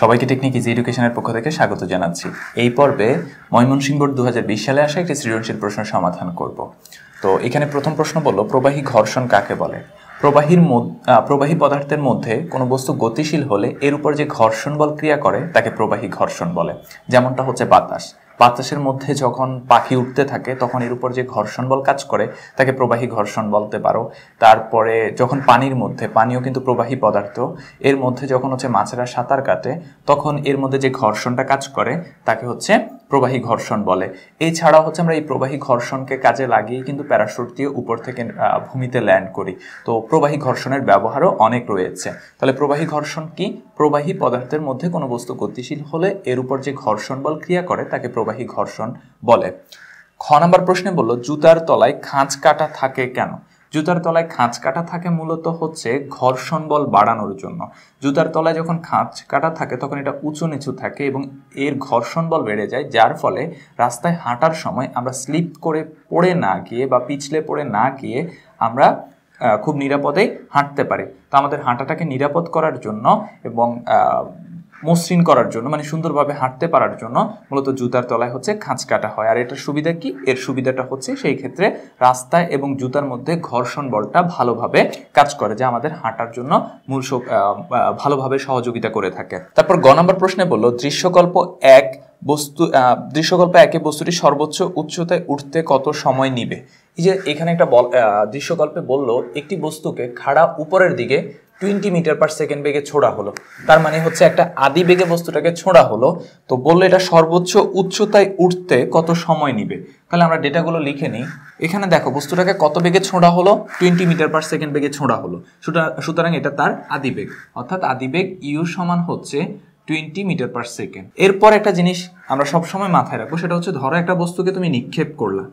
সবাইকে technique easy এডুকেশনের পক্ষ থেকে স্বাগত জানাচ্ছি এই পর্বে ময়মনসিংহ হাজার দু সালে আসা একটি সৃজনশীল প্রশ্ন সমাধান করব তো এখানে প্রথম প্রশ্ন বলল প্রবাহী ঘর্ষণ কাকে বলে প্রবাহীর প্রবাহী পদার্থের মধ্যে কোনো বস্তু গতিশীল হলে এর উপর যে ঘর্ষণ বল ক্রিয়া করে তাকে প্রবাহী ঘর্ষণ বলে যেমনটা হচ্ছে বাতাস বাতাসের মধ্যে যখন পাখি উঠতে থাকে তখন এর উপর যে ঘর্ষণ বল কাজ করে তাকে প্রবাহী ঘর্ষণ বলতে পারো তারপরে যখন পানির মধ্যে পানিও কিন্তু প্রবাহী পদার্থ এর মধ্যে যখন হচ্ছে মাছেরা সাঁতার কাটে তখন এর মধ্যে যে ঘর্ষণটা কাজ করে তাকে হচ্ছে প্রবাহী ঘর্ষণ বলে এছাড়া হচ্ছে আমরা এই প্রবাহী ঘর্ষণকে কাজে লাগিয়ে কিন্তু প্যারাশুট দিয়ে উপর থেকে ভূমিতে ল্যান্ড করি তো প্রবাহী ঘর্ষণের ব্যবহারও অনেক রয়েছে তাহলে প্রবাহী ঘর্ষণ কি প্রবাহী পদার্থের মধ্যে কোনো বস্তু গতিশীল হলে এর উপর যে ঘর্ষণ বল ক্রিয়া করে তাকে প্রবাহী ঘর্ষণ বলে খ নাম্বার প্রশ্নে বললো জুতার তলায় খাঁজ কাটা থাকে কেন জুতার তলায় খাঁচ কাটা থাকে মূলত হচ্ছে ঘর্ষণ বল বাড়ানোর জন্য জুতার তলায় যখন খাঁচ কাটা থাকে তখন এটা উঁচু নিচু থাকে এবং এর ঘর্ষণ বল বেড়ে যায় যার ফলে রাস্তায় হাঁটার সময় আমরা স্লিপ করে পড়ে না গিয়ে বা পিছলে পড়ে না গিয়ে আমরা খুব নিরাপদেই হাঁটতে পারি তো আমাদের হাঁটাটাকে নিরাপদ করার জন্য এবং মসৃণ করার জন্য মানে সুন্দরভাবে হাঁটতে পারার জন্য মূলত জুতার তলায় হচ্ছে খাঁচ কাটা হয় আর এটার সুবিধা কি এর সুবিধাটা হচ্ছে সেই ক্ষেত্রে রাস্তায় এবং জুতার মধ্যে ঘর্ষণ বলটা ভালোভাবে কাজ করে যা আমাদের হাঁটার জন্য মূল ভালোভাবে সহযোগিতা করে থাকে তারপর গ নম্বর প্রশ্নে বললো দৃশ্যকল্প এক বস্তু দৃশ্যকল্প একে বস্তুটি সর্বোচ্চ উচ্চতায় উঠতে কত সময় নিবে এই যে এখানে একটা দৃশ্যকল্পে বলল একটি বস্তুকে খাড়া উপরের দিকে টোয়েন্টি মিটার পার সেকেন্ড বেগে ছোড়া হলো তার মানে হচ্ছে একটা আদি বেগে বস্তুটাকে ছোঁড়া হলো তো বললো এটা সর্বোচ্চ উচ্চতায় উঠতে কত সময় নিবে তাহলে আমরা ডেটাগুলো লিখে নিই এখানে দেখো বস্তুটাকে কত বেগে ছোঁড়া হলো টোয়েন্টি মিটার পার সেকেন্ড বেগে ছোঁড়া হলো সুতরাং এটা তার আদি বেগ অর্থাৎ আদি বেগ ইউ সমান হচ্ছে টোয়েন্টি মিটার পার সেকেন্ড এরপর একটা জিনিস আমরা সবসময় মাথায় রাখবো সেটা হচ্ছে ধরো একটা বস্তুকে তুমি নিক্ষেপ করলা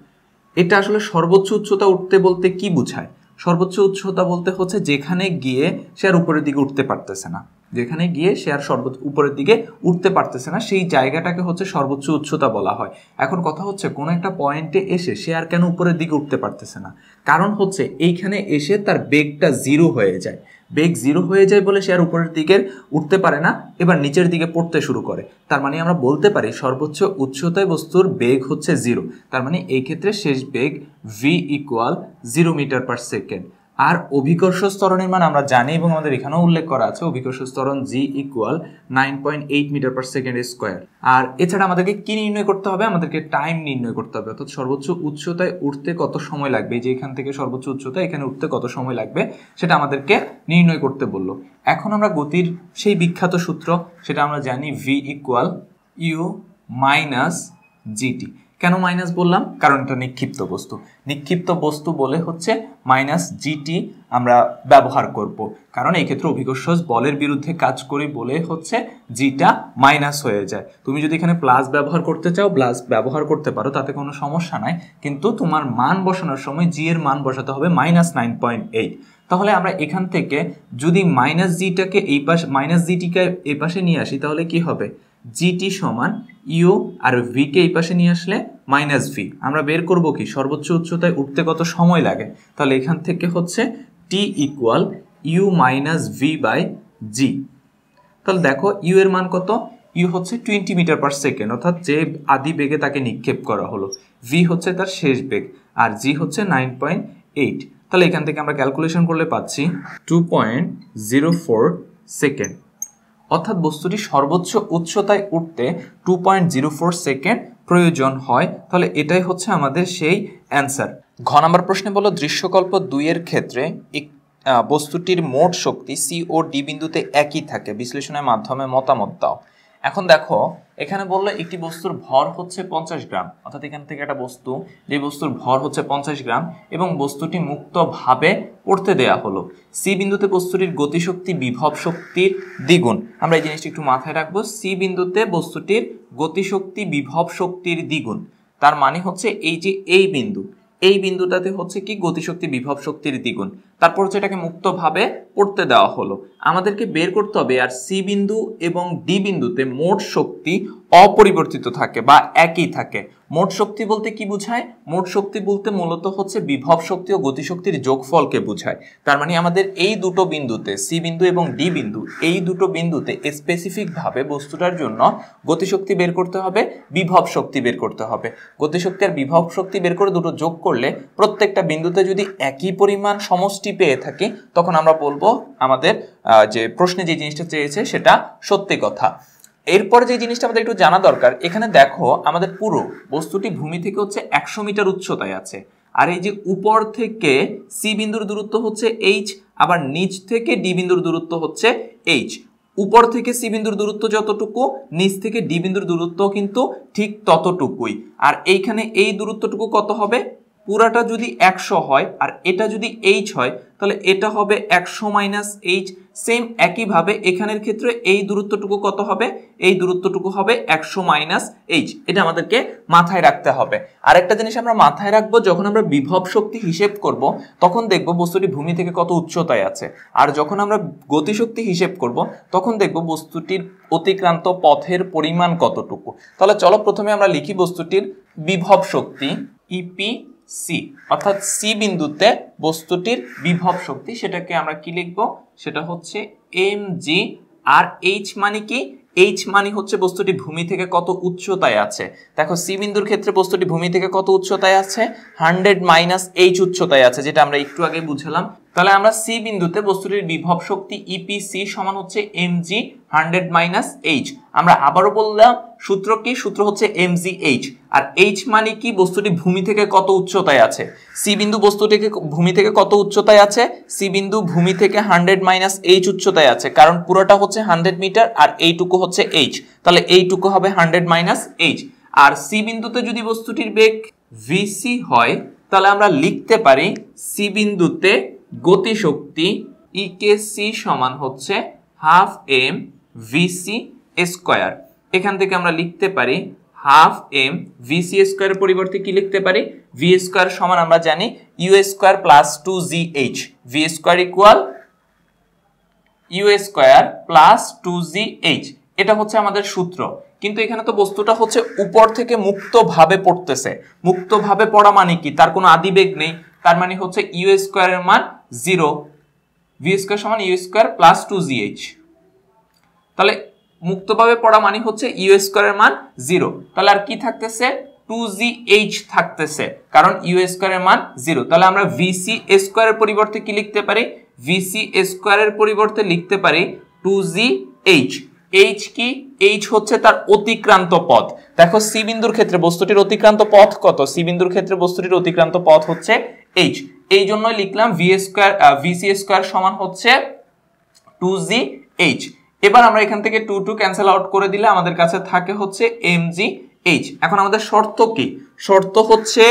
এটা আসলে সর্বোচ্চ উচ্চতা উঠতে বলতে কি বোঝায় সর্বোচ্চ উচ্চতা বলতে হচ্ছে যেখানে গিয়ে সে আর উপরের দিকে উঠতে পারতেছে না যেখানে গিয়ে সে আর সর্বোচ্চ উপরের দিকে উঠতে পারতেছে না সেই জায়গাটাকে হচ্ছে সর্বোচ্চ উচ্চতা বলা হয় এখন কথা হচ্ছে কোনো একটা পয়েন্টে এসে সে আর কেন উপরের দিকে উঠতে পারতেছে না কারণ হচ্ছে এইখানে এসে তার বেগটা জিরো হয়ে যায় বেগ জিরো হয়ে যায় বলে সে আর উপরের দিকে উঠতে পারে না এবার নিচের দিকে পড়তে শুরু করে তার মানে আমরা বলতে পারি সর্বোচ্চ উচ্চতায় বস্তুর বেগ হচ্ছে জিরো তার মানে এই ক্ষেত্রে শেষ বেগ V equal zero metre per second আর অভিকর্ষ স্তরণের মান আমরা জানি এবং আমাদের এখানেও উল্লেখ করা আছে অভিকর্ষ স্তরণ G equal nine point eight metre per second square আর এছাড়া আমাদেরকে কি নির্ণয় করতে হবে আমাদেরকে টাইম নির্ণয় করতে হবে অর্থাৎ সর্বোচ্চ উচ্চতায় উঠতে কত সময় লাগবে যে এখান থেকে সর্বোচ্চ উচ্চতা এখানে উঠতে কত সময় লাগবে সেটা আমাদেরকে নির্ণয় করতে বলল এখন আমরা গতির সেই বিখ্যাত সূত্র সেটা আমরা জানি V equal U minus GT কেন মাইনাস বললাম কারণ এটা নিক্ষিপ্ত বস্তু নিক্ষিপ্ত বস্তু বলে হচ্ছে মাইনাস জিটি আমরা ব্যবহার করব কারণ এই ক্ষেত্রে অভিকর্ষ বলের বিরুদ্ধে কাজ করি বলে হচ্ছে জিটা মাইনাস হয়ে যায় তুমি যদি এখানে প্লাস ব্যবহার করতে চাও প্লাস ব্যবহার করতে পারো তাতে কোনো সমস্যা নাই কিন্তু তোমার মান বসানোর সময় জি এর মান বসাতে হবে মাইনাস নাইন পয়েন্ট এইট তাহলে আমরা এখান থেকে যদি মাইনাস জিটাকে এই পাশ মাইনাস জিটিকে এই পাশে নিয়ে আসি তাহলে কি হবে জিটি সমান ইউ আর ভিকে এই পাশে নিয়ে আসলে মাইনাস ভি আমরা বের করব কি সর্বোচ্চ উচ্চতায় উঠতে কত সময় লাগে তাহলে এখান থেকে হচ্ছে T equal U minus V by G তাহলে দেখো ইউ এর মান কত ইউ হচ্ছে টোয়েন্টি মিটার পার সেকেন্ড অর্থাৎ যে আদি বেগে তাকে নিক্ষেপ করা হলো ভি হচ্ছে তার শেষ বেগ আর জি হচ্ছে নাইন পয়েন্ট এইট তাহলে এখান থেকে আমরা ক্যালকুলেশন করলে পাচ্ছি two point zero four second অর্থাৎ বস্তুটি সর্বোচ্চ উচ্চতায় উঠতে two point zero four second প্রয়োজন হয় তাহলে এটাই হচ্ছে আমাদের সেই অ্যান্সার ঘ নম্বর প্রশ্নে বলো দৃশ্যকল্প দুইয়ের ক্ষেত্রে বস্তুটির মোট শক্তি সি ও ডি বিন্দুতে একই থাকে বিশ্লেষণের মাধ্যমে মতামত দাও এখন দেখো এখানে বললো একটি বস্তুর ভর হচ্ছে পঞ্চাশ গ্রাম অর্থাৎ এখান থেকে একটা বস্তু যে বস্তুর ভর হচ্ছে পঞ্চাশ গ্রাম এবং বস্তুটি মুক্তভাবে পড়তে দেয়া হলো সি বিন্দুতে বস্তুটির গতিশক্তি বিভব শক্তির দ্বিগুণ আমরা এই জিনিসটি একটু মাথায় রাখবো সি বিন্দুতে বস্তুটির গতিশক্তি বিভব শক্তির দ্বিগুণ তার মানে হচ্ছে এই যে এই বিন্দু এই বিন্দুটাতে হচ্ছে কি গতিশক্তি বিভব শক্তির দ্বিগুণ তারপর হচ্ছে এটাকে মুক্তভাবে পড়তে দেওয়া হলো আমাদেরকে বের করতে হবে আর সি বিন্দু এবং ডি বিন্দুতে মোট শক্তি অপরিবর্তিত থাকে বা একই থাকে মোট শক্তি বলতে কি বোঝায় মোট শক্তি বলতে মূলত হচ্ছে বিভব শক্তি ও গতিশক্তির যোগফলকে বোঝায় তার মানে আমাদের এই দুটো বিন্দুতে সি বিন্দু এবং ডি বিন্দু এই দুটো বিন্দুতে স্পেসিফিকভাবে বস্তুটার জন্য গতিশক্তি বের করতে হবে বিভব শক্তি বের করতে হবে গতিশক্তি আর বিভব শক্তি বের করে দুটো যোগ করলে প্রত্যেকটা বিন্দুতে যদি একই পরিমাণ সমষ্টি পেয়ে থাকি তখন আমরা বলবো আমাদের যে প্রশ্নে যে জিনিসটা চেয়েছে সেটা সত্যি কথা এরপরে যে জিনিসটা আমাদের একটু জানা দরকার এখানে দেখো আমাদের পুরো বস্তুটি ভূমি থেকে হচ্ছে একশো মিটার উচ্চতায় আছে আর এই যে উপর থেকে সি বিন্দুর দূরত্ব হচ্ছে এইচ আবার নিচ থেকে ডি বিন্দুর দূরত্ব হচ্ছে এইচ উপর থেকে সি বিন্দুর দূরত্ব যতটুকু নিচ থেকে ডি বিন্দুর দূরত্ব কিন্তু ঠিক ততটুকুই আর এইখানে এই দূরত্বটুকু কত হবে পুরাটা যদি একশো হয় আর এটা যদি এইচ হয় তাহলে এটা হবে একশো মাইনাস এইচ সেম একইভাবে এখানের ক্ষেত্রে এই দূরত্বটুকু কত হবে এই দূরত্বটুকু হবে একশো মাইনাস এইচ এটা আমাদেরকে মাথায় রাখতে হবে আর একটা জিনিস আমরা মাথায় রাখবো যখন আমরা বিভব শক্তি হিসেব করব তখন দেখব বস্তুটি ভূমি থেকে কত উচ্চতায় আছে আর যখন আমরা গতিশক্তি হিসেব করব তখন দেখব বস্তুটির অতিক্রান্ত পথের পরিমাণ কতটুকু তাহলে চলো প্রথমে আমরা লিখি বস্তুটির বিভব শক্তি ইপি e সি অর্থাৎ সি বিন্দুতে বস্তুটির বিভব শক্তি সেটাকে আমরা কি লিখব সেটা হচ্ছে এম জি আর এইচ মানে কি এইচ মানে হচ্ছে বস্তুটি ভূমি থেকে কত উচ্চতায় আছে দেখো সি বিন্দুর ক্ষেত্রে বস্তুটি ভূমি থেকে কত উচ্চতায় আছে হান্ড্রেড মাইনাস এইচ উচ্চতায় আছে যেটা আমরা একটু আগে বুঝলাম তাহলে আমরা সি বিন্দুতে বস্তুটির বিভব শক্তি ইপিসি e সমান হচ্ছে M G hundred minus H আমরা আবারও বললাম সূত্র কি সূত্র হচ্ছে এম জি এইচ আর এইচ মানে কি বস্তুটি ভূমি থেকে কত উচ্চতায় আছে সি বিন্দু বস্তুটিকে ভূমি থেকে কত উচ্চতায় আছে সি বিন্দু ভূমি থেকে হান্ড্রেড মাইনাস এইচ উচ্চতায় আছে কারণ পুরোটা হচ্ছে হান্ড্রেড মিটার আর এইটুকু হচ্ছে এইচ তাহলে এইটুকু হবে হান্ড্রেড মাইনাস এইচ আর সি বিন্দুতে যদি বস্তুটির বেগ ভিসি হয় তাহলে আমরা লিখতে পারি সি বিন্দুতে গতিশক্তি সি e সমান হচ্ছে হাফ এম ভিসি স্কোয়ার এখান থেকে আমরা লিখতে পারি হাফ এম ভিসি স্কোয়ারের পরিবর্তে কি লিখতে পারি ভি স্কোয়ার সমান আমরা জানি U square plus two G H V square equal U square plus two G H এটা হচ্ছে আমাদের সূত্র কিন্তু এখানে তো বস্তুটা হচ্ছে উপর থেকে মুক্তভাবে পড়তেছে মুক্তভাবে পড়া মানে কি তার কোনো আদিবেগ নেই তার মানে হচ্ছে ইউ স্কোয়ারের মান জিরো ভি স্কোয়ার সমান U square plus two G H তাহলে মুক্তভাবে পড়া মানে হচ্ছে ইউ স্কোয়ারের মান জিরো তাহলে আর কি থাকতেছে টু জি এইচ থাকতেছে কারণ ইউ স্কোয়ারের মান জিরো তাহলে আমরা ভিসি স্কোয়ারের পরিবর্তে কি লিখতে পারি ভিসি স্কোয়ারের পরিবর্তে লিখতে পারি টু জি এইচ এইচ কি এইচ হচ্ছে তার অতিক্রান্ত পথ দেখো সি বিন্দুর ক্ষেত্রে বস্তুটির অতিক্রান্ত পথ কত সি বিন্দুর ক্ষেত্রে বস্তুটির অতিক্রান্ত পথ হচ্ছে এইচ এই জন্যই লিখলাম ভি স্কোয়ার ভিসি স্কোয়ার সমান হচ্ছে টু জি এইচ এবার আমরা এখান থেকে টু টু ক্যান্সেল আউট করে দিলে আমাদের কাছে থাকে হচ্ছে এম জি এইচ এখন আমাদের শর্ত কি শর্ত হচ্ছে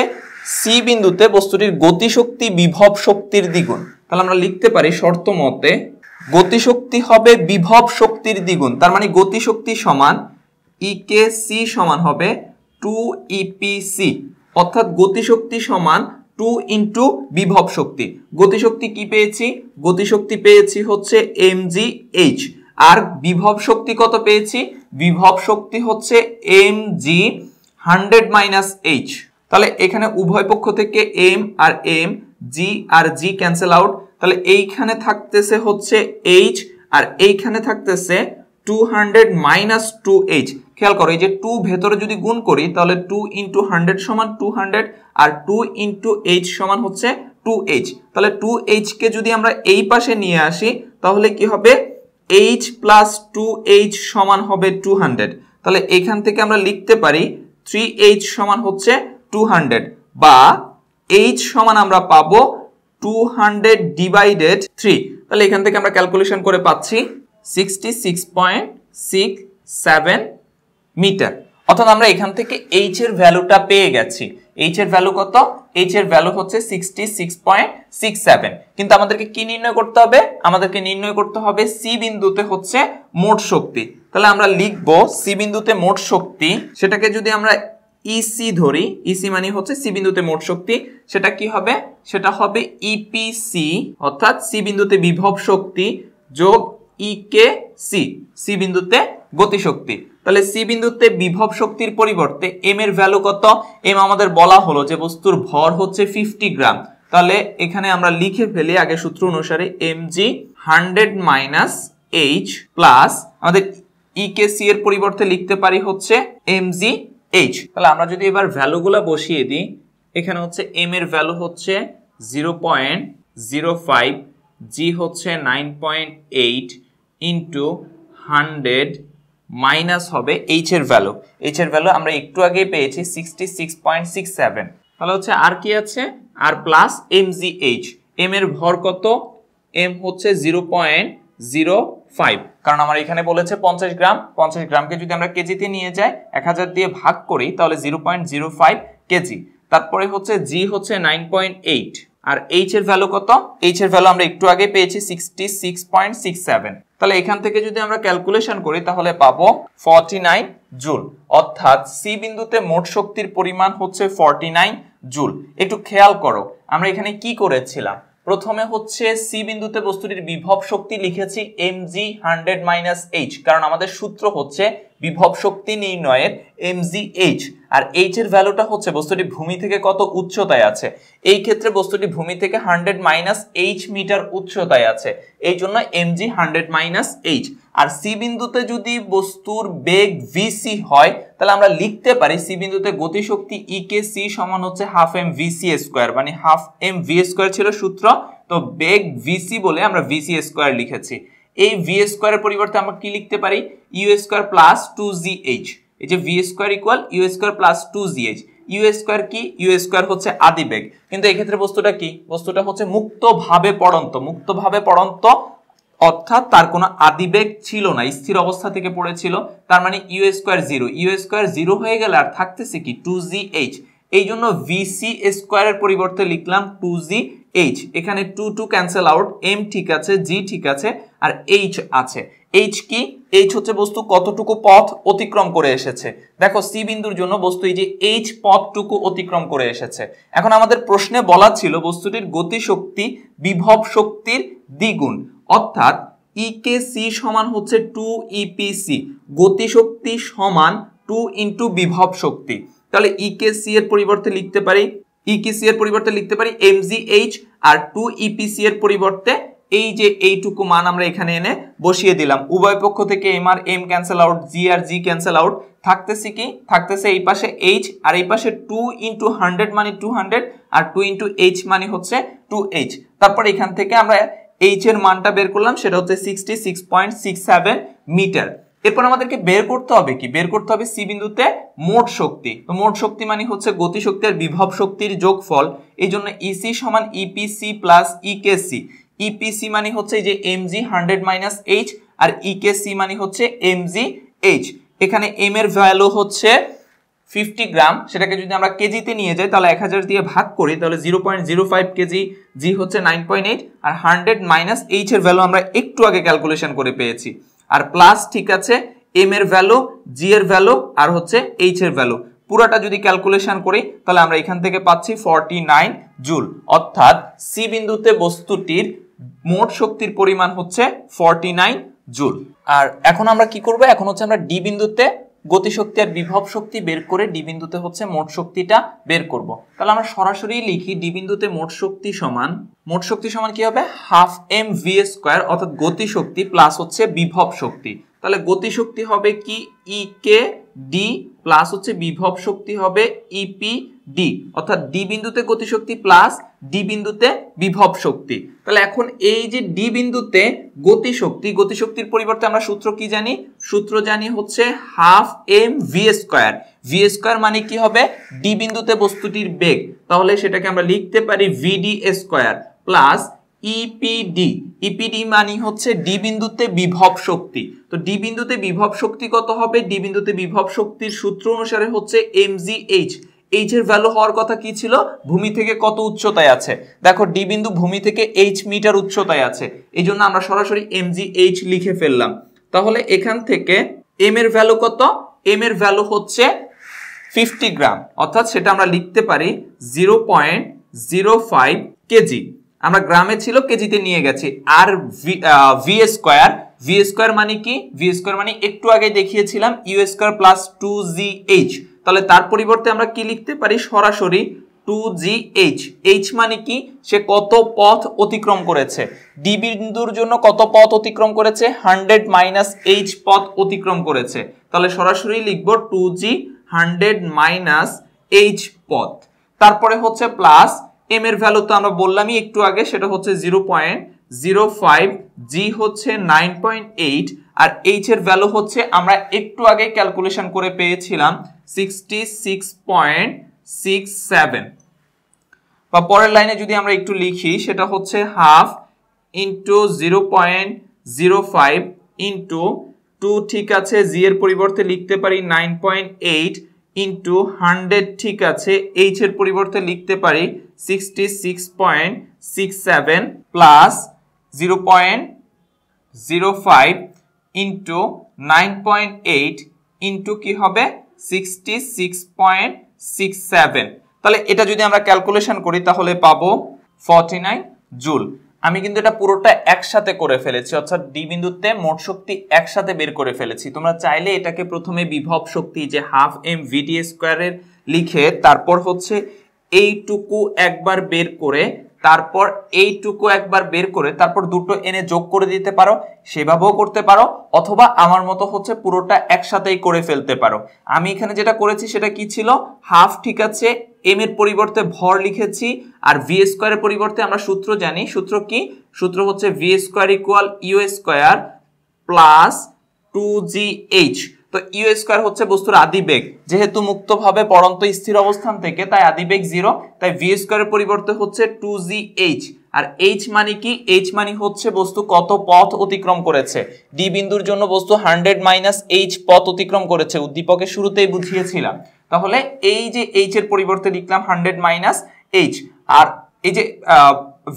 সি বিন্দুতে বস্তুটির গতিশক্তি বিভব শক্তির দ্বিগুণ তাহলে আমরা লিখতে পারি শর্ত মতে গতিশক্তি হবে বিভব শক্তির দ্বিগুণ তার মানে গতিশক্তি সমান ইকে e সি সমান হবে টু ইপিসি e অর্থাৎ গতিশক্তি সমান টু ইন্টু বিভব শক্তি গতিশক্তি কি পেয়েছি গতিশক্তি পেয়েছি হচ্ছে এম জি এইচ আর বিভব শক্তি কত পেয়েছি বিভব শক্তি হচ্ছে M G hundred minus H তাহলে এখানে উভয় পক্ষ থেকে এম আর এম জি আর জি ক্যান্সেল আউট তাহলে এইখানে থাকতেছে হচ্ছে এইচ আর এইখানে থাকতেছে two hundred minus two H খেয়াল করো এই যে টু ভেতরে যদি গুণ করি তাহলে টু ইন্টু হান্ড্রেড সমান টু হান্ড্রেড আর টু ইন্টু এইচ সমান হচ্ছে টু এইচ তাহলে টু এইচকে যদি আমরা এই পাশে নিয়ে আসি তাহলে কি হবে এইচ প্লাস টু এইচ সমান হবে টু হান্ড্রেড তাহলে এখান থেকে আমরা লিখতে পারি থ্রি এইচ সমান হচ্ছে টু হান্ড্রেড বা এইচ সমান আমরা পাবো টু হান্ড্রেড ডিভাইডেড থ্রি তাহলে এখান থেকে আমরা ক্যালকুলেশন করে পাচ্ছি 66.67 মিটার অর্থাৎ আমরা এখান থেকে এইচ এর ভ্যালুটা পেয়ে গেছি এইচ এর ভ্যালু কত এইচ এর ভ্যালু হচ্ছে সিক্সটি কিন্তু আমাদেরকে কি নির্ণয় করতে হবে আমাদেরকে নির্ণয় করতে হবে সি বিন্দুতে হচ্ছে মোট শক্তি তাহলে আমরা লিখব সি বিন্দুতে মোট শক্তি সেটাকে যদি আমরা ইসি e ধরি ইসি e মানে হচ্ছে সি বিন্দুতে মোট শক্তি সেটা কি হবে সেটা হবে ইপিসি e অর্থাৎ সি বিন্দুতে বিভব শক্তি যোগ ই সি সি বিন্দুতে গতিশক্তি তাহলে সি বিন্দুতে বিভব শক্তির পরিবর্তে এম এর ভ্যালু কত এম আমাদের বলা হলো যে বস্তুর ভর হচ্ছে ফিফটি গ্রাম তাহলে এখানে আমরা লিখে ফেলি আগে সূত্র অনুসারে M G hundred minus H plus আমাদের ইকেসি এর পরিবর্তে লিখতে পারি হচ্ছে এম জি এইচ তাহলে আমরা যদি এবার ভ্যালুগুলো বসিয়ে দিই এখানে হচ্ছে এম এর ভ্যালু হচ্ছে zero point zero five G হচ্ছে nine point eight into hundred minus হবে এইচ এর ভ্যালু এইচ এর ভ্যালু আমরা একটু আগেই পেয়েছি sixty six point six seven তাহলে হচ্ছে আর কি আছে আর plus M G H M এর ভর কত এম হচ্ছে জিরো পয়েন্ট জিরো ফাইভ কারণ আমার এখানে বলেছে পঞ্চাশ গ্রাম পঞ্চাশ গ্রামকে যদি আমরা কেজিতে নিয়ে যাই এক হাজার দিয়ে ভাগ করি তাহলে zero point zero five KG তারপরে হচ্ছে জি হচ্ছে নাইন পয়েন্ট এইট আর এইচ এর ভ্যালু কত এইচ এর ভ্যালু আমরা একটু আগে পেয়েছি sixty six point six seven তাহলে এখান থেকে যদি আমরা ক্যালকুলেশন করি তাহলে পাবো ফর্টি নাইন জুল অর্থাৎ সি বিন্দুতে মোট শক্তির পরিমাণ হচ্ছে ফর্টি নাইন জুল একটু খেয়াল করো আমরা এখানে কি করেছিলাম প্রথমে হচ্ছে সি বিন্দুতে বস্তুটির বিভব শক্তি লিখেছি M G hundred minus H কারণ আমাদের সূত্র হচ্ছে বিভব শক্তি নির্ণয়ের এইচ আর এইচ এর ভ্যালুটা হচ্ছে বস্তুটি ভূমি থেকে কত উচ্চতায় আছে এই ক্ষেত্রে বস্তুটি ভূমি থেকে হান্ড্রেড মাইনাস এইচ মিটার উচ্চতায় আছে এই জন্য M G hundred minus H আর সি বিন্দুতে যদি বস্তুর বেগ ভিসি হয় তাহলে আমরা লিখতে পারি সি বিন্দুতে গতিশক্তি ই কে সি সমান হচ্ছে হাফ এম ভিসি স্কোয়ার মানে হাফ এম ভি স্কোয়ার ছিল সূত্র তো বেগ ভিসি বলে আমরা ভিসি স্কোয়ার লিখেছি এই ভি স্কোয়ারের পরিবর্তে আমরা কি লিখতে পারি U square plus two G H এই যে V square equal U square plus two G H U square কি ইউ স্কোয়ার হচ্ছে আদি বেগ কিন্তু এক্ষেত্রে বস্তুটা কি বস্তুটা হচ্ছে মুক্তভাবে পড়ন্ত মুক্তভাবে পড়ন্ত অর্থাৎ তার কোনো আদিবেগ ছিল না স্থির অবস্থা থেকে পড়েছিল তার মানে U square zero U square zero হয়ে গেলে আর থাকতেছে কি টু জি এইচ এই জন্য ভিসি স্কোয়ারের পরিবর্তে লিখলাম টু জি এইচ এখানে two two cancel out M ঠিক আছে জি ঠিক আছে আর এইচ আছে এইচ কি এইচ হচ্ছে বস্তু কতটুকু পথ অতিক্রম করে এসেছে দেখো সি বিন্দুর জন্য বস্তু এই যে এইচ পথটুকু অতিক্রম করে এসেছে এখন আমাদের প্রশ্নে বলা ছিল বস্তুটির গতি শক্তি বিভব শক্তির দ্বিগুণ অর্থাৎ ইকে e সি সমান হচ্ছে টু ইপিসি e গতিশক্তি সমান টু ইন্টু বিভব শক্তি তাহলে ইকে e সি এর পরিবর্তে লিখতে পারি ইকিসি e এর পরিবর্তে লিখতে পারি এমজিএইচ আর টু ইপিসি e এর পরিবর্তে এই যে এইটুকু মান আমরা এখানে এনে বসিয়ে দিলাম উভয় পক্ষ থেকে এম আর এম ক্যান্সেল আউট জি আর জি ক্যান্সেল আউট থাকতেছে কি থাকতেছে এই পাশে এইচ আর এই পাশে টু ইন্টু হান্ড্রেড মানে টু হান্ড্রেড আর টু ইন্টু এইচ মানে হচ্ছে টু এইচ তারপর এখান থেকে আমরা এইচ এর মানটা বের করলাম সেটা হচ্ছে sixty six point six seven metre এরপর আমাদেরকে বের করতে হবে কি বের করতে হবে সি বিন্দুতে মোট শক্তি তো মোট শক্তি মানে হচ্ছে গতি শক্তি আর বিভব শক্তির যোগফল এই জন্য ইসি e সমান ইপিসি প্লাস ইকেসি ইপিসি মানে হচ্ছে যে M G hundred minus H আর ইকেসি e মানে হচ্ছে এম জি এইচ এখানে এম এর ভ্যালু হচ্ছে ফিফটি গ্রাম সেটাকে যদি আমরা কেজিতে নিয়ে যাই তাহলে এক হাজার দিয়ে ভাগ করি তাহলে zero point zero five kg G হচ্ছে নাইন পয়েন্ট এইট আর হান্ড্রেড মাইনাস এইচের ভ্যালু আমরা একটু আগে ক্যালকুলেশন করে পেয়েছি আর প্লাস ঠিক আছে এম এর ভ্যালু জি এর ভ্যালু আর হচ্ছে এইচ এর ভ্যালু পুরাটা যদি ক্যালকুলেশন করি তাহলে আমরা এখান থেকে পাচ্ছি ফর্টি নাইন জুল অর্থাৎ সি বিন্দুতে বস্তুটির মোট শক্তির পরিমাণ হচ্ছে ফর্টি নাইন জুল আর এখন আমরা কি করব এখন হচ্ছে আমরা ডি বিন্দুতে গতিশক্তি আর বিভব শক্তি বের করে ডিবিন্দুতে হচ্ছে মোট শক্তিটা বের করব। তাহলে আমরা সরাসরি লিখি ডি বিন্দুতে মোট শক্তি সমান মোট শক্তি সমান কি হবে হাফ এম ভি স্কোয়ার অর্থাৎ গতিশক্তি প্লাস হচ্ছে বিভব শক্তি তাহলে গতিশক্তি হবে কি ই কে ডি প্লাস হচ্ছে বিভব শক্তি হবে ইপি ডি অর্থাৎ ডি বিন্দুতে গতিশক্তি প্লাস ডি বিন্দুতে বিভব শক্তি তাহলে এখন এই যে ডি বিন্দুতে গতিশক্তি গতিশক্তির পরিবর্তে আমরা সূত্র কি জানি সূত্র জানি হচ্ছে half M V square V square মানে কি হবে ডি বিন্দুতে বস্তুটির বেগ তাহলে সেটাকে আমরা লিখতে পারি VD square plus EPD EPD মানে হচ্ছে ডি বিন্দুতে বিভব শক্তি তো ডি বিন্দুতে বিভব শক্তি কত হবে ডি বিন্দুতে বিভব শক্তির সূত্র অনুসারে হচ্ছে এম জি এইচ এইচ এর ভ্যালু হওয়ার কথা কি ছিল ভূমি থেকে কত উচ্চতায় আছে দেখো ডি বিন্দু ভূমি থেকে এইচ মিটার উচ্চতায় আছে এই জন্য আমরা সরাসরি এম জি এইচ লিখে ফেললাম তাহলে এখান থেকে এম এর ভ্যালু কত এম এর ভ্যালু হচ্ছে ফিফটি গ্রাম অর্থাৎ সেটা আমরা লিখতে পারি zero point zero five kg আমরা গ্রামে ছিল কেজিতে নিয়ে গেছি আর ভি স্কোয়ার ভি স্কোয়ার মানে কি ভি স্কোয়ার মানে একটু আগে দেখিয়েছিলাম U square plus two G H তাহলে তার পরিবর্তে আমরা কি লিখতে পারি সরাসরি টু জি এইচ এইচ মানে কি সে কত পথ অতিক্রম করেছে ডি বিন্দুর জন্য কত পথ অতিক্রম করেছে হান্ড্রেড মাইনাস এইচ পথ অতিক্রম করেছে তাহলে সরাসরি লিখব two G hundred minus H পথ তারপরে হচ্ছে প্লাস এম এর ভ্যালু তো আমরা বললামই একটু আগে সেটা হচ্ছে zero point zero five G হচ্ছে নাইন পয়েন্ট এইট আর এইচ এর ভ্যালু হচ্ছে আমরা একটু আগে ক্যালকুলেশন করে পেয়েছিলাম 66.67 বা পরের লাইনে যদি আমরা একটু লিখি সেটা হচ্ছে half into zero point zero five into two ঠিক আছে জি এর পরিবর্তে লিখতে পারি nine point eight into hundred ঠিক আছে এইচ এর পরিবর্তে লিখতে পারি sixty six point six seven plus zero point zero five into nine point eight into কী হবে sixty six point six seven তাহলে এটা যদি আমরা ক্যালকুলেশন করি তাহলে পাবো ফর্টি নাইন জুল আমি কিন্তু এটা পুরোটা একসাথে করে ফেলেছি অর্থাৎ ডি বিন্দুতে মোট শক্তি একসাথে বের করে ফেলেছি তোমরা চাইলে এটাকে প্রথমে বিভব শক্তি যে হাফ এম ভিডি স্কোয়ারের লিখে তারপর হচ্ছে এইটুকু একবার বের করে তারপর এইটুকু একবার বের করে তারপর দুটো এনে যোগ করে দিতে পারো সেভাবেও করতে পারো অথবা আমার মতো হচ্ছে পুরোটা একসাথেই করে ফেলতে পারো আমি এখানে যেটা করেছি সেটা কি ছিল হাফ ঠিক আছে এম এর পরিবর্তে ভর লিখেছি আর ভি স্কোয়ারের পরিবর্তে আমরা সূত্র জানি সূত্র কি সূত্র হচ্ছে V square equal U square plus two G H তো ইউ স্কোয়ার হচ্ছে বস্তুর আদিবেগ যেহেতু মুক্তভাবে পরন্ত স্থির অবস্থান থেকে তাই আদিবেগ জিরো তাই ভি স্কোয়ারের পরিবর্তে হচ্ছে টু জি এইচ আর এইচ মানে কি এইচ মানে হচ্ছে বস্তু কত পথ অতিক্রম করেছে ডি বিন্দুর জন্য বস্তু হান্ড্রেড মাইনাস এইচ পথ অতিক্রম করেছে উদ্দীপকের শুরুতেই বুঝিয়েছিলাম তাহলে এই যে এইচ এর পরিবর্তে লিখলাম হান্ড্রেড মাইনাস এইচ আর এই যে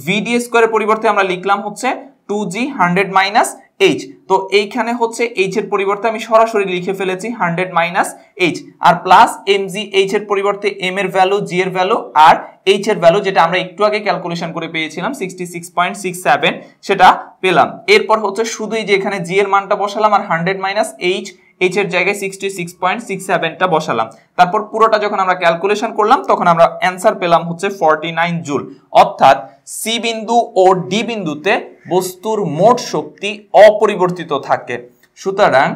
ভিডি স্কোয়ারের পরিবর্তে আমরা লিখলাম হচ্ছে two G hundred minus H তো এইখানে হচ্ছে এইচ এর পরিবর্তে আমি সরাসরি লিখে ফেলেছি হান্ড্রেড মাইনাস এইচ আর প্লাস এম জি এইচ এর পরিবর্তে এম এর ভ্যালু জি এর ভ্যালু আর এইচ এর ভ্যালু যেটা আমরা একটু আগে ক্যালকুলেশন করে পেয়েছিলাম sixty six point six seven সেটা পেলাম এরপর হচ্ছে শুধুই যে এখানে জি এর মানটা বসালাম আর হান্ড্রেড মাইনাস এইচ এইচ এর জায়গায় সিক্সটি সিক্স পয়েন্ট সিক্স সেভেনটা বসালাম তারপর পুরোটা যখন আমরা ক্যালকুলেশন করলাম তখন আমরা অ্যান্সার পেলাম হচ্ছে ফর্টি নাইন জুল অর্থাৎ সি বিন্দু ও ডি বিন্দুতে বস্তুর মোট শক্তি অপরিবর্তিত থাকে সুতরাং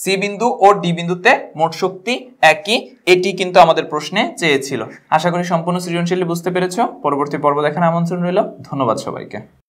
সি বিন্দু ও ডি বিন্দুতে মোট শক্তি একই এটি কিন্তু আমাদের প্রশ্নে চেয়েছিল আশা করি সম্পূর্ণ সৃজনশীল বুঝতে পেরেছ পরবর্তী পর্ব দেখেন আমন্ত্রণ রইল ধন্যবাদ সবাইকে